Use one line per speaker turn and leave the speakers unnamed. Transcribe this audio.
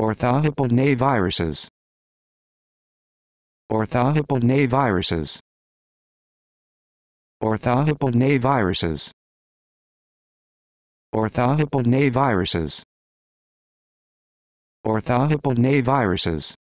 Orthohypolnaviruses. Orthohypolnaviruses. Orthohypolnaviruses. Orthohypolnaviruses. Orthohypolnaviruses.